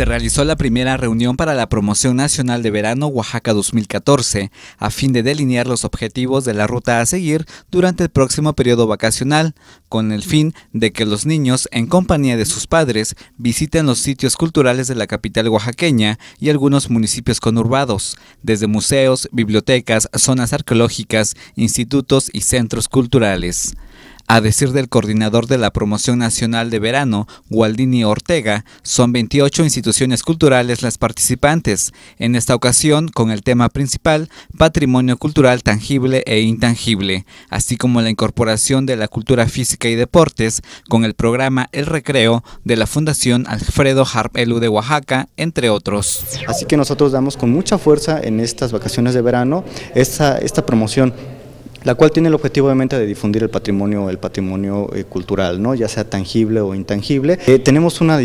se realizó la primera reunión para la promoción nacional de verano Oaxaca 2014, a fin de delinear los objetivos de la ruta a seguir durante el próximo periodo vacacional, con el fin de que los niños, en compañía de sus padres, visiten los sitios culturales de la capital oaxaqueña y algunos municipios conurbados, desde museos, bibliotecas, zonas arqueológicas, institutos y centros culturales. A decir del coordinador de la Promoción Nacional de Verano, Waldini Ortega, son 28 instituciones culturales las participantes, en esta ocasión con el tema principal Patrimonio Cultural Tangible e Intangible, así como la incorporación de la cultura física y deportes con el programa El Recreo de la Fundación Alfredo Harpelu de Oaxaca, entre otros. Así que nosotros damos con mucha fuerza en estas vacaciones de verano esta, esta promoción la cual tiene el objetivo obviamente de difundir el patrimonio, el patrimonio eh, cultural, ¿no? ya sea tangible o intangible. Eh, tenemos una,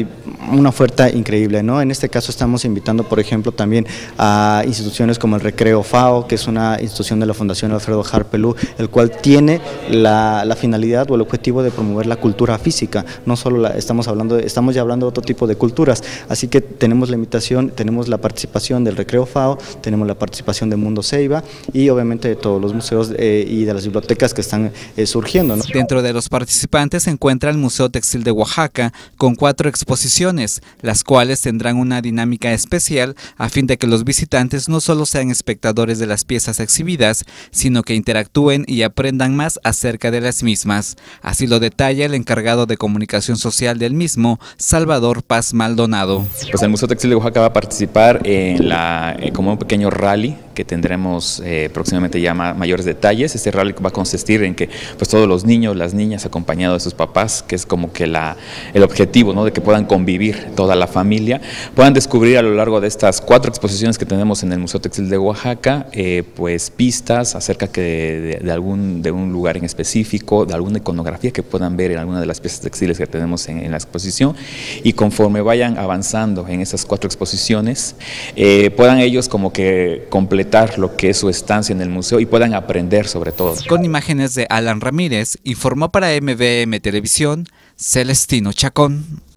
una oferta increíble, ¿no? En este caso estamos invitando, por ejemplo, también a instituciones como el Recreo FAO, que es una institución de la Fundación Alfredo Harpelú, el cual tiene la, finalidad o el objetivo de promover la cultura física, no solo la, estamos hablando, estamos ya hablando de otro tipo de culturas, así que tenemos la invitación, tenemos la participación del Recreo FAO, tenemos la participación de Mundo Ceiba y obviamente de todos los museos eh, y de las bibliotecas que están eh, surgiendo. ¿no? Dentro de los participantes se encuentra el Museo Textil de Oaxaca, con cuatro exposiciones las cuales tendrán una dinámica especial a fin de que los visitantes no solo sean espectadores de las piezas exhibidas, sino que interactúen y aprendan más acerca de las mismas. Así lo detalla el encargado de comunicación social del mismo, Salvador Paz Maldonado. Pues el Museo Textil de Oaxaca va a participar en eh, como un pequeño rally que tendremos eh, próximamente ya mayores detalles. Este rally va a consistir en que pues todos los niños, las niñas acompañados de sus papás, que es como que la, el objetivo, ¿no? De que puedan convivir toda la familia, puedan descubrir a lo largo de estas cuatro exposiciones que tenemos en el Museo Textil de Oaxaca, eh, pues pistas acerca que de, algún de un lugar en específico, de alguna iconografía que puedan ver en alguna de las piezas textiles que tenemos en, la exposición y conforme vayan avanzando en esas cuatro exposiciones, eh, puedan ellos como que completar lo que es su estancia en el museo y puedan aprender sobre todo. Con imágenes de Alan Ramírez, informó para MVM Televisión Celestino Chacón.